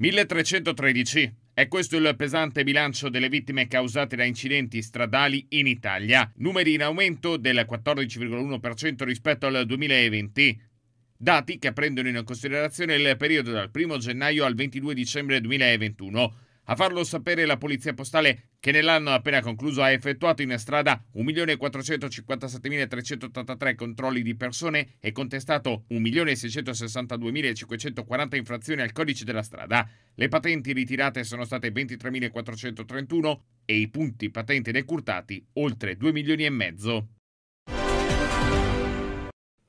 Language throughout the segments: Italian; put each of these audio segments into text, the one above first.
1313. È questo il pesante bilancio delle vittime causate da incidenti stradali in Italia, numeri in aumento del 14,1% rispetto al 2020, dati che prendono in considerazione il periodo dal 1 gennaio al 22 dicembre 2021 a farlo sapere la Polizia Postale che nell'anno appena concluso ha effettuato in strada 1.457.383 controlli di persone e contestato 1.662.540 infrazioni al codice della strada. Le patenti ritirate sono state 23.431 e i punti patente decurtati oltre 2 milioni e mezzo.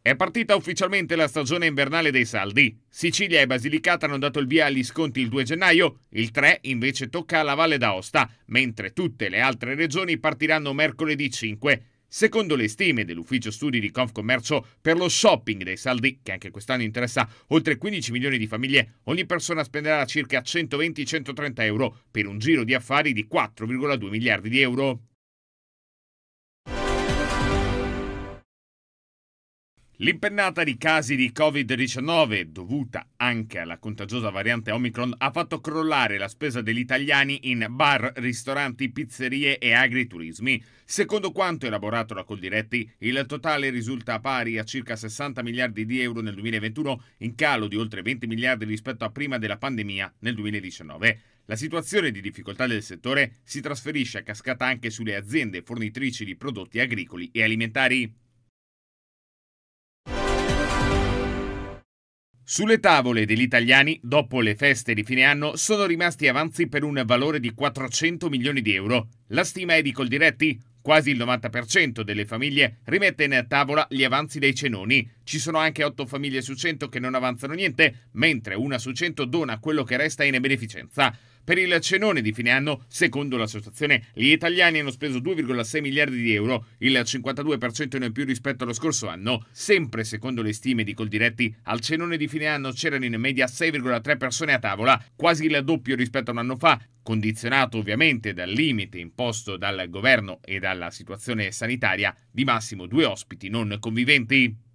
È partita ufficialmente la stagione invernale dei saldi. Sicilia e Basilicata hanno dato il via agli sconti il 2 gennaio, il 3 invece tocca alla Valle d'Aosta, mentre tutte le altre regioni partiranno mercoledì 5. Secondo le stime dell'ufficio studi di Confcommercio per lo shopping dei saldi, che anche quest'anno interessa oltre 15 milioni di famiglie, ogni persona spenderà circa 120-130 euro per un giro di affari di 4,2 miliardi di euro. L'impennata di casi di Covid-19, dovuta anche alla contagiosa variante Omicron, ha fatto crollare la spesa degli italiani in bar, ristoranti, pizzerie e agriturismi. Secondo quanto elaborato da Coldiretti, il totale risulta pari a circa 60 miliardi di euro nel 2021, in calo di oltre 20 miliardi rispetto a prima della pandemia nel 2019. La situazione di difficoltà del settore si trasferisce a cascata anche sulle aziende fornitrici di prodotti agricoli e alimentari. Sulle tavole degli italiani, dopo le feste di fine anno, sono rimasti avanzi per un valore di 400 milioni di euro. La stima è di Coldiretti. Quasi il 90% delle famiglie rimette in tavola gli avanzi dei cenoni. Ci sono anche 8 famiglie su 100 che non avanzano niente, mentre una su 100 dona quello che resta in beneficenza. Per il cenone di fine anno, secondo l'associazione, gli italiani hanno speso 2,6 miliardi di euro, il 52% in più rispetto allo scorso anno. Sempre secondo le stime di Coldiretti, al cenone di fine anno c'erano in media 6,3 persone a tavola, quasi il doppio rispetto a un anno fa, condizionato ovviamente dal limite imposto dal governo e dalla situazione sanitaria di massimo due ospiti non conviventi.